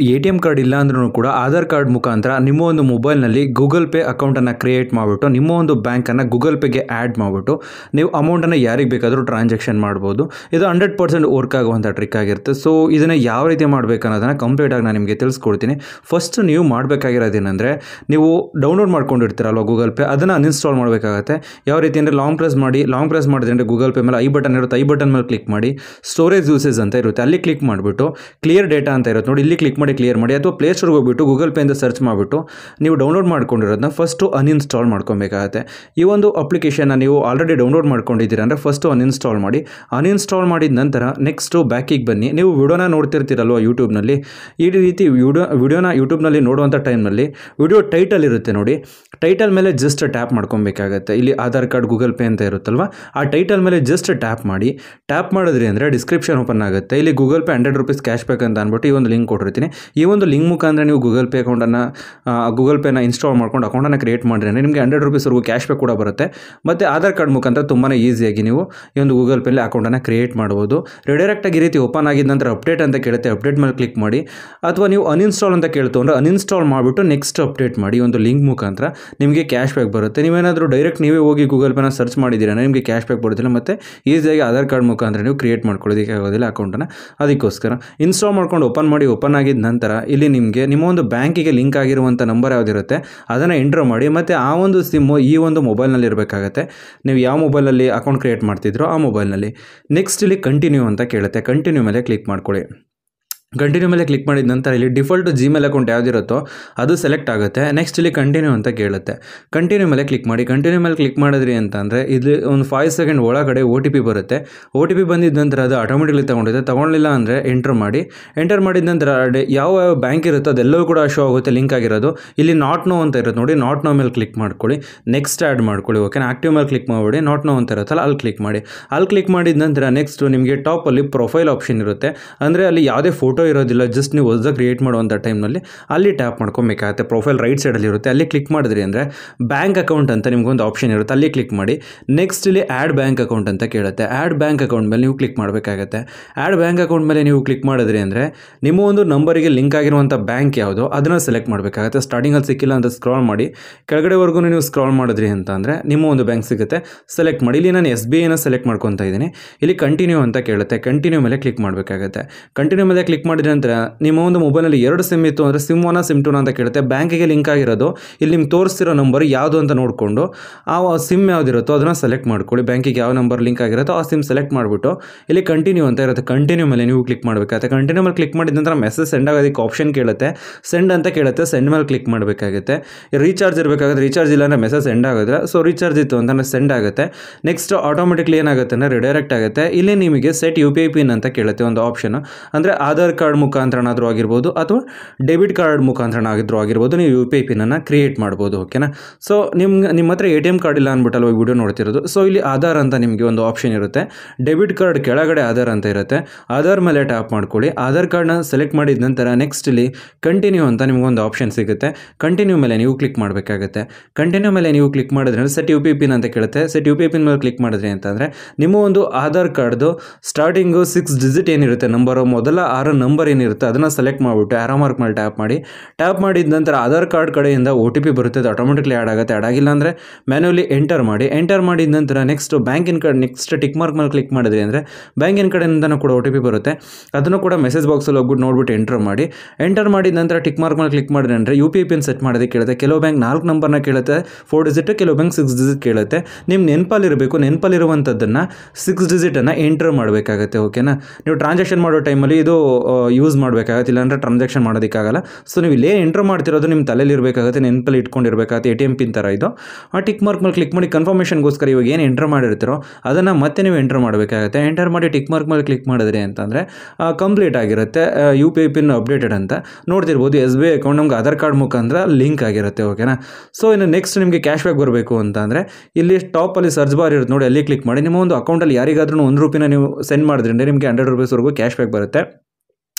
A T M card ಇಲ್ಲ ಅಂದ್ರೂ ಕೂಡ ಆಧಾರ್ ಕಾರ್ಡ್ ಮುಖಾಂತರ ನಿಮ್ಮ ಒಂದು ಮೊಬೈಲ್ನಲ್ಲಿ ಗೂಗಲ್ ಪೇ ಅಕೌಂಟನ್ನು ಕ್ರಿಯೇಟ್ ಮಾಡಿಬಿಟ್ಟು ನಿಮ್ಮ ಒಂದು ಬ್ಯಾಂಕನ್ನು ಗೂಗಲ್ ಪೇಗೆ ಆ್ಯಡ್ ಮಾಡಿಬಿಟ್ಟು ನೀವು ಅಮೌಂಟನ್ನು ಯಾರಿಗೆ ಬೇಕಾದರೂ ಟ್ರಾನ್ಸಾಕ್ಷನ್ ಮಾಡ್ಬೋದು ಇದು ಹಂಡ್ರೆಡ್ ಪರ್ಸೆಂಟ್ ವರ್ಕ್ ಆಗುವಂಥ ಟ್ರಿಕ್ ಆಗಿರುತ್ತೆ ಸೊ ಇದನ್ನು ಯಾವ ರೀತಿ ಮಾಡಬೇಕು ಅನ್ನೋದನ್ನು ಕಂಪ್ಲೀಟಾಗಿ ನಾನು ನಿಮಗೆ ತಿಳಿಸ್ಕೊಡ್ತೀನಿ ಫಸ್ಟ್ ನೀವು ಮಾಡಬೇಕಾಗಿರೋದೇನೆಂದರೆ ನೀವು ಡೌನ್ಲೋಡ್ ಮಾಡ್ಕೊಂಡಿರ್ತೀರಲ್ವ ಗೂಗಲ್ ಪೇ ಅದನ್ನು ಅನ್ಇನ್ಸ್ಟಾಲ್ ಮಾಡಬೇಕಾಗತ್ತೆ ಯಾವ ರೀತಿ ಅಂದರೆ ಲಾಂಗ್ ಪ್ರೆಸ್ ಮಾಡಿ ಲಾಂಗ್ ಪ್ರೆಸ್ ಮಾಡಿದ್ರೆ ಗೂಗಲ್ ಪೇ ಮೇಲೆ ಐ ಬಟನ್ ಇರುತ್ತೆ ಐ ಬಟನ್ ಮೇಲೆ ಕ್ಲಿಕ್ ಮಾಡಿ ಸ್ಟೋರೇಜ್ ಯೂಸೇಜ್ ಅಂತ ಇರುತ್ತೆ ಅಲ್ಲಿ ಕ್ಲಿಕ್ ಮಾಡಿಬಿಟ್ಟು ಕ್ಲಿಯರ್ ಡೇಟಾ ಅಂತ ಇರುತ್ತೆ ನೋಡಿ ಇಲ್ಲಿ ಕ್ಲಿಕ್ ಮಾಡಿ ಕ್ಲಿಯರ್ ಮಾಡಿ ಅಥವಾ ಪ್ಲೇಸ್ಟೋರ್ಗೆ ಹೋಗ್ಬಿಟ್ಟು ಗೂಗಲ್ ಪೇಯಿಂದ ಸರ್ಚ್ ಮಾಡಿಬಿಟ್ಟು ನೀವು ಡೌನ್ಲೋಡ್ ಮಾಡ್ಕೊಂಡಿರೋದನ್ನ ಫಸ್ಟು ಅನ್ಇನ್ಸ್ಟಾಲ್ ಮಾಡ್ಕೊಬೇಕಾಗತ್ತೆ ಈ ಒಂದು ಅಪ್ಲಿಕೇಶನ್ನ ನೀವು ಆಲ್ರೆಡಿ ಡೌನ್ಲೋಡ್ ಮಾಡ್ಕೊಂಡಿದ್ದೀರಾ ಅಂದರೆ ಫಸ್ಟು ಅನ್ಇನ್ಸ್ಟಾಲ್ ಮಾಡಿ ಅನ್ಇನ್ಸ್ಟಾಲ್ ಮಾಡಿದ ನಂತರ ನೆಕ್ಸ್ಟು ಬ್ಯಾಕಿಗೆ ಬನ್ನಿ ನೀವು ವಿಡಿಯೋನ ನೋಡ್ತಿರ್ತೀರಲ್ವ ಯೂಟ್ಯೂಬ್ನಲ್ಲಿ ಈ ರೀತಿ ವಿಡಿಯೋ ವಿಡಿಯೋನ ಯೂಟ್ಯೂಬ್ನಲ್ಲಿ ನೋಡುವಂಥ ಟೈಮ್ನಲ್ಲಿ ವಿಡಿಯೋ ಟೈಟಲ್ ಇರುತ್ತೆ ನೋಡಿ ಟೈಟಲ್ ಮೇಲೆ ಜಸ್ಟ್ ಟ್ಯಾಪ್ ಮಾಡ್ಕೊಬೇಕಾಗತ್ತೆ ಇಲ್ಲಿ ಆಧಾರ್ ಕಾರ್ಡ್ ಗೂಗಲ್ ಪೇ ಅಂತ ಇರುತ್ತಲ್ವ ಆ ಟೈಟಲ್ ಮೇಲೆ ಜಸ್ಟ್ ಟ್ಯಾಪ್ ಮಾಡಿ ಟ್ಯಾಪ್ ಮಾಡಿದ್ರಿ ಅಂದರೆ ಡಿಸ್ಕ್ರಿಪ್ಷನ್ ಓಪನ್ ಆಗುತ್ತೆ ಇಲ್ಲಿ Google Pay hundred rupees cashback ಅಂತ ಅಂದ್ಬಿಟ್ಟು ಈ ಒಂದು ಲಿಂಕ್ ಕೊಟ್ಟಿರ್ತೀನಿ ಈ ಒಂದು ಲಿಂಕ್ ಮುಖಾಂತರ ನೀವು ಗೂಗಲ್ ಪೇ ಅಕೌಂಟನ್ನು ಗೂಗಲ್ ಪೇನ ಇನ್ಸ್ಟಾಲ್ ಮಾಡ್ಕೊಂಡು ಅಕೌಂಟನ್ನು ಕ್ರಿಯೇಟ್ ಮಾಡಿದ್ರೆ ನಿಮಗೆ ಹಂಡ್ರೆಡ್ ರುಪೀಸ್ವರೆಗೂ ಕ್ಯಾಶ್ ಬ್ಯಾಕ್ ಕೂಡ ಬರುತ್ತೆ ಮತ್ತು ಆಧಾರ್ ಕಾರ್ಡ್ ಮುಖಾಂತರ ತುಂಬಾ ಈಸಿಯಾಗಿ ನೀವು ಈ ಒಂದು ಗೂಗಲ್ ಪೇಲಿ ಅಕೌಂಟನ್ನು ಕ್ರಿಯೇಟ್ ಮಾಡ್ಬೋದು ರಿಡೈರೆಕ್ಟಾಗಿ ಈ ರೀತಿ ಓಪನ್ ಆಗಿದ ನಂತರ ಅಪ್ಡೇಟ್ ಅಂತ ಕೇಳುತ್ತೆ ಅಪ್ಡೇಟ್ ಮೇಲೆ ಕ್ಲಿಕ್ ಮಾಡಿ ಅಥವಾ ನೀವು ಅನ್ಇನ್ಸ್ಟಾಲ್ ಅಂತ ಕೇಳ್ತು ಅಂದರೆ ಅನ್ಇನ್ಸ್ಟಾಲ್ ಮಾಡಿಬಿಟ್ಟು ನೆಕ್ಸ್ಟ್ ಅಪ್ಡೇಟ್ ಮಾಡಿ ಒಂದು ಲಿಂಕ್ ಮುಖಾಂತರ ನಿಮಗೆ ಕ್ಯಾಶ್ ಬ್ಯಾಕ್ ಬರುತ್ತೆ ನೀವೇನಾದರೂ ಡೈರೆಕ್ಟ್ ನೀವೇ ಹೋಗಿ ಗೂಗಲ್ ಪೇನ ಸರ್ಚ್ ಮಾಡಿದ್ದೀರಾ ನಿಮಗೆ ಕ್ಯಾಶ್ ಬ್ಯಾಕ್ ಬರೋದಿಲ್ಲ ಮತ್ತು ಈಸಿಯಾಗಿ ಆಧಾರ್ ಕಾರ್ಡ್ ಮುಖಾಂತರ ನೀವು ಕ್ರಿಯೇಟ್ ಮಾಡ್ಕೊಳ್ಳೋದಕ್ಕೆ ಆಗೋದಿಲ್ಲ ಅಕೌಂಟನ್ನು ಅದಕ್ಕೋಸ್ಕರ ಇನ್ಸ್ಟಾಲ್ ಮಾಡ್ಕೊಂಡು ಓಪನ್ ಮಾಡಿ ಓಪನ್ ಆಗಿದ ನಂತರ ಇಲ್ಲಿ ನಿಮಗೆ ನಿಮ್ಮ ಒಂದು ಬ್ಯಾಂಕಿಗೆ ಲಿಂಕ್ ಆಗಿರುವಂಥ ನಂಬರ್ ಯಾವುದಿರುತ್ತೆ ಅದನ್ನು ಎಂಟ್ರ್ ಮಾಡಿ ಮತ್ತು ಆ ಒಂದು ಸಿಮ್ಮು ಈ ಒಂದು ಮೊಬೈಲ್ನಲ್ಲಿ ಇರಬೇಕಾಗತ್ತೆ ನೀವು ಯಾವ ಮೊಬೈಲಲ್ಲಿ ಅಕೌಂಟ್ ಕ್ರಿಯೇಟ್ ಮಾಡ್ತಿದ್ರೋ ಆ ಮೊಬೈಲ್ನಲ್ಲಿ ನೆಕ್ಸ್ಟ್ ಇಲ್ಲಿ ಕಂಟಿನ್ಯೂ ಅಂತ ಕೇಳುತ್ತೆ ಕಂಟಿನ್ಯೂ ಮೇಲೆ ಕ್ಲಿಕ್ ಮಾಡ್ಕೊಳ್ಳಿ ಕಂಟಿನ್ಯೂ ಮೇಲೆ ಕ್ಲಿಕ್ ಮಾಡಿದ ನಂತರ ಇಲ್ಲಿ ಡಿಫಾಲ್ಟ್ ಜಿಮೇಲ್ ಅಕೌಂಟ್ ಯಾವುದಿರುತ್ತೋ ಅದು ಸೆಲೆಕ್ಟ್ ಆಗುತ್ತೆ ನೆಕ್ಸ್ಟ್ ಇಲ್ಲಿ ಕಂಟಿನ್ಯೂ ಅಂತ ಕೇಳುತ್ತೆ ಕಂಟಿನ್ಯೂ ಮೇಲೆ ಕ್ಲಿಕ್ ಮಾಡಿ ಕಂಟಿನ್ಯೂ ಮೇಲೆ ಕ್ಲಿಕ್ ಮಾಡಿದ್ರಿ ಅಂತಂದರೆ ಇಲ್ಲಿ ಒಂದು ಫೈವ್ ಸೆಕೆಂಡ್ ಒಳಗಡೆ ಒ ಟಿ ಪಿ ಬರುತ್ತೆ ಓ ಟಿ ಪಿ ಬಂದಿದ್ದ ನಂತರ ಅದು ಆಟೋಮೆಟಿಕ್ಲಿ ತೊಗೊಂಡಿದೆ ತೊಗೊಳ್ಳಿಲ್ಲ ಅಂದರೆ ಎಂಟರ್ ಮಾಡಿ ಎಂಟರ್ ಮಾಡಿದ ನಂತರ ಯಾವ ಯಾವ ಬ್ಯಾಂಕ್ ಇರುತ್ತೋ ಅದೆಲ್ಲವೂ ಕೂಡ ಶೋ ಆಗುತ್ತೆ ಲಿಂಕ್ ಆಗಿರೋದು ಇಲ್ಲಿ ನಾಟ್ ನೋ ಅಂತ ಇರುತ್ತೆ ನೋಡಿ ನಾಟ್ ನೋ ಮೇಲೆ ಕ್ಲಿಕ್ ಮಾಡ್ಕೊಳ್ಳಿ ನೆಕ್ಸ್ಟ್ ಆ್ಯಡ್ ಮಾಡ್ಕೊಳ್ಳಿ ಓಕೆ ಆಕ್ಟಿವ್ ಮೇಲೆ ಕ್ಲಿಕ್ ಮಾಡಬೇಡಿ ನಾಟ್ ನೋ ಅಂತ ಇರುತ್ತಲ್ಲ ಅಲ್ಲಿ ಕ್ಲಿಕ್ ಮಾಡಿ ಅಲ್ಲಿ ಕ್ಲಿಕ್ ಮಾಡಿದ ನಂತರ ನೆಕ್ಸ್ಟ್ ನಿಮಗೆ ಟಾಪಲ್ಲಿ ಪ್ರೊಫೈಲ್ ಆಪ್ಷನ್ ಇರುತ್ತೆ ಅಂದರೆ ಅಲ್ಲಿ ಯಾವುದೇ ಫೋಟೋ ಫೋಟೋ ಇರೋದಿಲ್ಲ ಜಸ್ಟ್ ನೀವು ಹೊಸದಾಗ ಕ್ರಿಯೇಟ್ ಮಾಡುವಂಥ ಟೈಮ್ನಲ್ಲಿ ಅಲ್ಲಿ ಟ್ಯಾಪ್ ಮಾಡ್ಕೊಬೇಕಾಗುತ್ತೆ ಪ್ರೊಫೈಲ್ ರೈಟ್ ಸೈಡಲ್ಲಿ ಇರುತ್ತೆ ಅಲ್ಲಿ ಕ್ಲಿಕ್ ಮಾಡಿದ್ರಿ ಅಂದರೆ ಬ್ಯಾಂಕ್ ಅಕೌಂಟ್ ಅಂತ ನಿಮಗೊಂದು ಆಪ್ಷನ್ ಇರುತ್ತೆ ಅಲ್ಲಿ ಕ್ಲಿಕ್ ಮಾಡಿ ನೆಕ್ಸ್ಟ್ ಇಲ್ಲಿ ಆ್ಯಡ್ ಬ್ಯಾಂಕ್ ಅಕೌಂಟ್ ಅಂತ ಕೇಳುತ್ತೆ ಆ್ಯಡ್ ಬ್ಯಾಂಕ್ ಅಕೌಂಟ್ ಮೇಲೆ ನೀವು ಕ್ಲಿಕ್ ಮಾಡಬೇಕಾಗುತ್ತೆ ಆ್ಯಡ್ ಬ್ಯಾಂಕ್ ಅಕೌಂಟ್ ಮೇಲೆ ನೀವು ಕ್ಲಿಕ್ ಮಾಡಿದ್ರಿ ಅಂದರೆ ನಿಮ್ಮ ಒಂದು ನಂಬರಿಗೆ ಲಿಂಕ್ ಆಗಿರುವಂಥ ಬ್ಯಾಂಕ್ ಯಾವುದು ಅದನ್ನು ಸೆಲೆಕ್ಟ್ ಮಾಡಬೇಕಾಗುತ್ತೆ ಸ್ಟಾರ್ಟಿಂಗಲ್ಲಿ ಸಿಕ್ಕಿಲ್ಲ ಅಂತ ಸ್ಕ್ರಾಲ್ ಮಾಡಿ ಕೆಳಗಡೆವರೆಗೂ ನೀವು ಸ್ಕ್ರಾಲ್ ಮಾಡಿದ್ರಿ ಅಂತ ಅಂದರೆ ನಿಮ್ಮ ಒಂದು ಬ್ಯಾಂಕ್ ಸಿಗುತ್ತೆ ಸೆಲೆಕ್ಟ್ ಮಾಡಿ ಇಲ್ಲಿ ನಾನು ಎಸ್ ಬಿ ಐನ ಸೆಲೆಕ್ಟ್ ಮಾಡ್ಕೊತಾ ಇದ್ದೀನಿ ಇಲ್ಲಿ ಕಂಟಿನ್ಯೂ ಅಂತ ಕೇಳುತ್ತೆ ಕಂಟಿನ್ಯೂ ಮೇಲೆ ಕ್ಲಿಕ್ ಮಾಡಬೇಕಾಗುತ್ತೆ ಕಂಟಿನ್ಯೂ ಮೇಲೆ ಕ್ಲಿಕ್ ಮಾಡಿದ ನಂತರ ನಿಮ್ಮ ಒಂದು ಮೊಬೈಲಲ್ಲಿ ಎರಡು ಸಿಮ್ ಇತ್ತು ಅಂದರೆ ಸಿಮ್ ಒನ್ ಸಿಮ್ ಟೂನ ಅಂತ ಕೇಳುತ್ತೆ ಬ್ಯಾಂಕಿಗೆ ಲಿಂಕ್ ಆಗಿರೋದು ಇಲ್ಲಿ ನಿಮ್ಗೆ ತೋರಿಸ್ತಿರೋ ನಂಬರ್ ಯಾವುದು ಅಂತ ನೋಡಿಕೊಂಡು ಆ ಸಿಮ್ ಯಾವುದಿರುತ್ತೋ ಅದನ್ನು ಸೆಲೆಕ್ಟ್ ಮಾಡ್ಕೊಳ್ಳಿ ಬ್ಯಾಂಕಿಗೆ ಯಾವ ನಂಬರ್ ಲಿಂಕ್ ಆಗಿರುತ್ತೋ ಆ ಸಿಮ್ ಸೆಲೆಕ್ಟ್ ಮಾಡಿಬಿಟ್ಟು ಇಲ್ಲಿ ಕಂಟಿನ್ಯೂ ಅಂತ ಇರುತ್ತೆ ಕಂಟಿನ್ಯೂ ಮೇಲೆ ನೀವು ಕ್ಲಿಕ್ ಮಾಡಬೇಕಾಗುತ್ತೆ ಕಂಟಿನ್ಯೂ ಮೇಲೆ ಕ್ಲಿಕ್ ಮಾಡಿದ ನಂತರ ಮೆಸೇಜ್ ಸೆಂಡ್ ಆಗೋದಕ್ಕೆ ಆಪ್ಷನ್ ಕೇಳುತ್ತೆ ಸೆಂಡ್ ಅಂತ ಕೇಳುತ್ತೆ ಸೆಂಡ್ ಮೇಲೆ ಕ್ಲಿಕ್ ಮಾಡಬೇಕಾಗುತ್ತೆ ರೀಚಾರ್ಜ್ ಇರಬೇಕಾಗುತ್ತೆ ರೀಚಾರ್ಜ್ ಇಲ್ಲ ಅಂದರೆ ಮೆಸೇಜ್ ಸೆಂಡ್ ಆಗೋದ್ರೆ ಸೊ ರೀಚಾರ್ಜ್ ಇತ್ತು ಅಂತ ಸೆಂಡ್ ಆಗುತ್ತೆ ನೆಕ್ಸ್ಟ್ ಆಟೋಮೆಟಿಕ್ಲಿ ಏನಾಗುತ್ತೆ ಅಂದರೆ ರಿಡೈರೆಕ್ಟ್ ಆಗುತ್ತೆ ಇಲ್ಲಿ ನಿಮಗೆ set U P I pin ಅಂತ ಕೇಳುತ್ತೆ ಒಂದು ಆಪ್ಷನ್ ಅಂದರೆ ಆಧಾರ್ ಕಾರ್ಡ್ ಮುಖಾಂತರನಾದರೂ ಆಗಿರ್ಬೋದು ಅಥವಾ ಡೆಬಿಟ್ ಕಾರ್ಡ್ ಆಗಿದ್ರು ಆಗಿರ್ಬೋದು ನೀವು ಯು ಪಿ ಐ ಪಿನನ್ನು ಕ್ರಿಯೇಟ್ ಮಾಡ್ಬೋದು ಓಕೆನಾ ಸೊ ನಿಮ್ಗೆ ನಿಮ್ಮ ಹತ್ರ ಎ ಟಿ ಎಮ್ ಕಾರ್ಡ್ ಇಲ್ಲ ಅಂದ್ಬಿಟ್ಟಲ್ಲ ಹೋಗಿ ವಿಡಿಯೋ ನೋಡ್ತಿರೋದು ಸೊ ಇಲ್ಲಿ ಆಧಾರ್ ಅಂತ ನಿಮಗೆ ಒಂದು ಆಪ್ಷನ್ ಇರುತ್ತೆ ಡೆಬಿಟ್ ಕಾರ್ಡ್ ಕೆಳಗಡೆ ಆಧಾರ್ ಅಂತ ಇರುತ್ತೆ ಆಧಾರ್ ಮೇಲೆ ಟ್ಯಾಪ್ ಮಾಡ್ಕೊಳ್ಳಿ ಆಧಾರ್ ಕಾರ್ಡ್ನ ಸೆಲೆಕ್ಟ್ ಮಾಡಿದ ನಂತರ ನೆಕ್ಸ್ಟ್ ಇಲ್ಲಿ ಕಂಟಿನ್ಯೂ ಅಂತ ಒಂದು ಆಪ್ಷನ್ ಸಿಗುತ್ತೆ ಕಂಟಿನ್ಯೂ ಮೇಲೆ ನೀವು ಕ್ಲಿಕ್ ಮಾಡಬೇಕಾಗುತ್ತೆ ಕಂಟಿನ್ಯೂ ಮೇಲೆ ನೀವು ಕ್ಲಿಕ್ ಮಾಡಿದ್ರೆ ಸೆಟ್ ಯು ಪಿ ಪಿನ್ ಅಂತ ಕೇಳುತ್ತೆ ಸೆಟ್ ಯು ಪಿ ಪಿನ್ ಮೇಲೆ ಕ್ಲಿಕ್ ಮಾಡಿದ್ರಿ ಅಂತಂದರೆ ನಿಮ್ಮ ಒಂದು ಆಧಾರ್ ಕಾರ್ಡ್ದು ಸ್ಟಾರ್ಟಿಂಗು ಸಿಕ್ಸ್ ಡಿಜಿಟ್ ಏನಿರುತ್ತೆ ನಂಬರು ಮೊದಲ ಆರು ನಂಬರ್ ನಂಬರ್ ಏನಿರುತ್ತೆ ಅದನ್ನು ಸೆಲೆಕ್ಟ್ ಮಾಡಿಬಿಟ್ಟು ಆರೋ ಮಾರ್ಕ್ ಮೇಲೆ ಟ್ಯಾಪ್ ಮಾಡಿ ಟ್ಯಾಪ್ ಮಾಡಿದ ನಂತರ ಆಧಾರ್ ಕಾರ್ಡ್ ಕಡೆಯಿಂದ ಒ ಟಿ ಪಿ ಬರುತ್ತೆ ಅದು ಆಟೋಮೆಟಿಕ್ಲಿ ಆ್ಯಡ್ ಆಗುತ್ತೆ ಆ್ಯಡ್ ಆಗಿಲ್ಲ ಅಂದರೆ ಮ್ಯಾನ್ಯಲಿ ಎಂಟರ್ ಮಾಡಿ ಎಂಟರ್ ಮಾಡಿದ ನಂತರ ನೆಕ್ಸ್ಟ್ ಬ್ಯಾಂಕಿನ ಕಡೆ ನೆಕ್ಸ್ಟ್ ಟಿಕ್ ಮಾರ್ಕ್ ಮೇಲೆ ಕ್ಲಿಕ್ ಮಾಡಿದ್ರಿ ಅಂದರೆ ಬ್ಯಾಂಕಿನ ಕಡೆಯಿಂದನೂ ಕೂಡ ಓ ಟಿ ಪಿ ಬರುತ್ತೆ ಅದನ್ನು ಕೂಡ ಮೆಸೇಜ್ ಬಾಕ್ಸಲ್ಲಿ ಹೋಗ್ಬಿಟ್ಟು ನೋಡ್ಬಿಟ್ಟು ಎಂಟರ್ ಮಾಡಿ ಎಂಟರ್ ಮಾಡಿದ ನಂತರ ಟಿಕ್ ಮಾರ್ಕ್ ಮೇಲೆ ಕ್ಲಿಕ್ ಮಾಡಿದ್ರೆ ಅಂದರೆ U P I pin set ಮಾಡೋದಕ್ಕೆ ಕೇಳುತ್ತೆ ಕೆಲವು ಬ್ಯಾಂಕ್ ನಾಲ್ಕು ನಂಬರ್ನ ಕೇಳುತ್ತೆ ಫೋರ್ ಡಿಜಿಟ್ ಕೆಲವು ಬ್ಯಾಂಕ್ ಸಿಕ್ಸ್ ಡಿಜಿಟ್ ಕೇಳುತ್ತೆ ನಿಮ್ಮ ನೆನಪಲ್ಲಿರಬೇಕು ನೆನಪಲ್ಲಿರುವಂಥದ್ದನ್ನು ಸಿಕ್ಸ್ ಡಿಜಿಟನ್ನು ಎಂಟರ್ ಮಾಡಬೇಕಾಗುತ್ತೆ ಓಕೆನಾ ನೀವು ಟ್ರಾನ್ಸಾಕ್ಷನ್ ಮಾಡೋ ಟೈಮಲ್ಲಿ ಇದು ಯೂಸ್ ಮಾಡಬೇಕಾಗತ್ತೆ ಇಲ್ಲಾಂದರೆ ಟ್ರಾನ್ಸಾಕ್ಷನ್ ಮಾಡೋದಕ್ಕಾಗಲ್ಲ ಸೊ ನೀವು ಇಲ್ಲೇ ಎಂಟರ್ ಮಾಡ್ತಿರೋದು ನಿಮ್ಮ ತಲೆಯಲ್ಲಿ ಇರಬೇಕಾಗುತ್ತೆ ನೆನಪಲ್ಲಿ ಇಟ್ಕೊಂಡಿರಬೇಕಾಗುತ್ತೆ ಎ ಟಿ ಎಮ್ ಪಿನ್ ಥರ ಇದು ಆ ಟಿಕ್ ಮಾರ್ಕ್ ಮೇಲೆ ಕ್ಲಿಕ್ ಮಾಡಿ ಕನ್ಫರ್ಮೇಷನ್ಗೋಸ್ಕರ ಇವಾಗ ಏನು ಎಂಟ್ರ್ ಮಾಡಿರ್ತೀರೋ ಅದನ್ನು ಮತ್ತೆ ನೀವು ಎಂಟರ್ ಮಾಡಬೇಕಾಗುತ್ತೆ ಎಂಟರ್ ಮಾಡಿ ಟಿಕ್ ಮಾರ್ಕ್ ಮೇಲೆ ಕ್ಲಿಕ್ ಮಾಡಿದ್ರಿ ಅಂತಂದರೆ ಕಂಪ್ಲೀಟ್ ಆಗಿರುತ್ತೆ U P I pin updated ಅಂತ ನೋಡ್ತಿರ್ಬೋದು ಎಸ್ ಬಿ ಐ ಅಕೌಂಟ್ ನಮ್ಗೆ ಆಧಾರ್ ಕಾರ್ಡ್ ಮುಖಾಂತರ ಲಿಂಕ್ ಆಗಿರುತ್ತೆ ಓಕೆನಾ ಸೊ ಇನ್ನು ನೆಕ್ಸ್ಟ್ ನಿಮಗೆ ಕ್ಯಾಶ್ ಬ್ಯಾಕ್ ಬರಬೇಕು ಅಂತಂದರೆ ಇಲ್ಲಿ ಟಾಪಲ್ಲಿ ಸರ್ಚ್ ಬಾರ್ ಇರುತ್ತೆ ನೋಡಿ ಅಲ್ಲಿ ಕ್ಲಿಕ್ ಮಾಡಿ ನಿಮ್ಮ ಒಂದು ಅಕೌಂಟಲ್ಲಿ ಯಾರಿಗಾದ್ರೂ ಒಂದು ರೂಪಿನ ನೀವು ಸೆಂಡ್ ಮಾಡಿದ್ರೆ ನಿಮಗೆ ಹಂಡ್ರೆಡ್ ರುಪೀಸ್ವರೆಗೂ ಕ್ಯಾಶ್ ಬ್ಯಾಕ್ ಬರುತ್ತೆ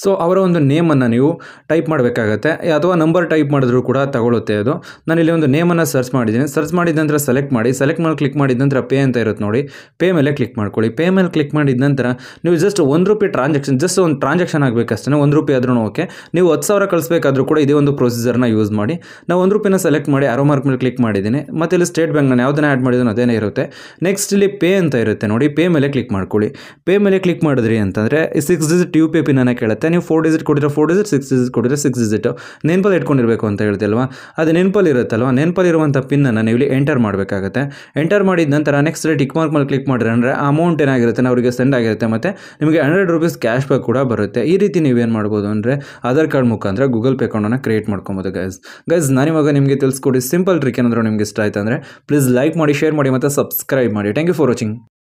ಸೊ ಅವರ ಒಂದು ನೇಮನ್ನು ನೀವು ಟೈಪ್ ಮಾಡಬೇಕಾಗತ್ತೆ ಅಥವಾ ನಂಬರ್ ಟೈಪ್ ಮಾಡಿದ್ರು ಕೂಡ ತಗೊಳ್ಳುತ್ತೆ ಅದು ನಾನು ಇಲ್ಲಿ ಒಂದು ನೇಮನ್ನು ಸರ್ಚ್ ಮಾಡಿದ್ದೀನಿ ಸರ್ಚ್ ಮಾಡಿದ ನಂತರ ಸೆಲೆಕ್ಟ್ ಮಾಡಿ ಸೆಲೆಕ್ಟ್ ಮೇಲೆ ಕ್ಲಿಕ್ ಮಾಡಿದ ನಂತರ ಪೇ ಅಂತ ಇರುತ್ತೆ ನೋಡಿ ಪೇ ಮೇಲೆ ಕ್ಲಿಕ್ ಮಾಡ್ಕೊಳ್ಳಿ ಪೇ ಮೇಲೆ ಕ್ಲಿಕ್ ಮಾಡಿದ ನಂತರ ನೀವು ಜಸ್ಟ್ ಒಂದು ರೂಪಾಯಿ ಟ್ರಾನ್ಸಾಕ್ಷನ್ ಜಸ್ಟ್ ಒಂದು ಟ್ರಾನ್ಸಾಕ್ಷನ್ ಆಗಬೇಕಷ್ಟೇ ಒಂದು ರೂಪಾಯಿ ಆದ್ರೂ ಓಕೆ ನೀವು ಹತ್ತು ಸಾವಿರ ಕಳಿಸ್ಬೇಕಾದ್ರೂ ಕೂಡ ಇದೇ ಒಂದು ಪ್ರೊಸೀಜರ್ನ ಯೂಸ್ ಮಾಡಿ ನಾವು ಒಂದು ರೂಪಾಯಿನ ಸೆಲೆಕ್ಟ್ ಮಾಡಿ ಆರೋ ಮಾರ್ಕ್ ಮೇಲೆ ಕ್ಲಿಕ್ ಮಾಡಿದ್ದೀನಿ ಮತ್ತೆ ಇಲ್ಲಿ ಸ್ಟೇಟ್ ಬ್ಯಾಂಕ್ನ ನಾನು ಆ್ಯಡ್ ಮಾಡಿದ್ರು ಅದೇನೇ ಇರುತ್ತೆ ನೆಕ್ಸ್ಟ್ ಇಲ್ಲಿ ಪೇ ಅಂತ ಇರುತ್ತೆ ನೋಡಿ ಪೇ ಮೇಲೆ ಕ್ಲಿಕ್ ಮಾಡ್ಕೊಳ್ಳಿ ಪೇ ಮೇಲೆ ಕ್ಲಿಕ್ ಮಾಡಿದ್ರಿ ಅಂತಂದರೆ ಸಿಕ್ಸ್ ಡಿಜಿಟ್ ಯು ಪಿ ಪಿನ ಕೇಳುತ್ತೆ ಮತ್ತು ನೀವು ಫೋರ್ ಡಿಜಿಟ್ ಕೊಟ್ಟಿರೋ ಫೋರ್ ಡಿಜಿಟ್ ಸಿಕ್ಸ್ ಡಿಸಿಟ್ ಕೊಟ್ಟಿರೋ ಸಿಕ್ಸ್ ಡಿಜಿಟ್ ನೆನಪಲ್ಲಿ ಇಟ್ಕೊಂಡಿರಬೇಕು ಅಂತ ಹೇಳ್ತಿಲ್ವಾ ಅದು ನೆನಪಲ್ಲಿ ಇರುತ್ತಲ್ವ ನೆನಪಲ್ಲಿರುವಂಥ ಪಿನ್ನನ್ನು ನೀವು ಇಲ್ಲಿ ಎಂಟರ್ ಮಾಡಬೇಕಾಗುತ್ತೆ ಎಂಟರ್ ಮಾಡಿದ ನಂತರ ನೆಕ್ಸ್ಟ್ ಡೇ ಟಿಕ್ ಮಾರ್ಕ್ ಮೇಲೆ ಕ್ಲಿಕ್ ಮಾಡಿದ್ರೆ ಅಂದರೆ ಅಮೌಂಟ್ ಏನಾಗಿರುತ್ತೆ ಅವರಿಗೆ ಸೆಂಡ್ ಆಗಿರುತ್ತೆ ಮತ್ತು ನಿಮಗೆ ಹಂಡ್ರೆಡ್ ರುಪೀಸ್ ಕ್ಯಾಶ್ ಬ್ಯಾಕ್ ಕೂಡ ಬರುತ್ತೆ ಈ ರೀತಿ ನೀವೇನು ಮಾಡ್ಬೋದು ಅಂದರೆ ಆಧಾರ್ ಕಾರ್ಡ್ ಮುಖಾಂತರ ಗೂಗಲ್ ಪೇ ಅಕೌಂಟನ್ನು ಕ್ರಿಯೇಟ್ ಮಾಡ್ಕೊಬೋದು ಗೈಸ್ ಗೈಸ್ ನಾನಿವಾಗ ನಿಮಗೆ ತಿಳಿಸ್ಕೊಡಿ ಸಿಂಪಲ್ ಟ್ರಿಕ್ ಏನಾದರೂ ನಿಮಗೆ ಇಷ್ಟ ಆಯ್ತು ಅಂದರೆ ಪ್ಲೀಸ್ ಲೈಕ್ ಮಾಡಿ ಶೇರ್ ಮಾಡಿ ಮತ್ತು ಸಬ್ಸ್ಕ್ರೈಬ್ ಮಾಡಿ ಥ್ಯಾಂಕ್ ಯು ಫಾರ್ ವಾಚಿಂಗ್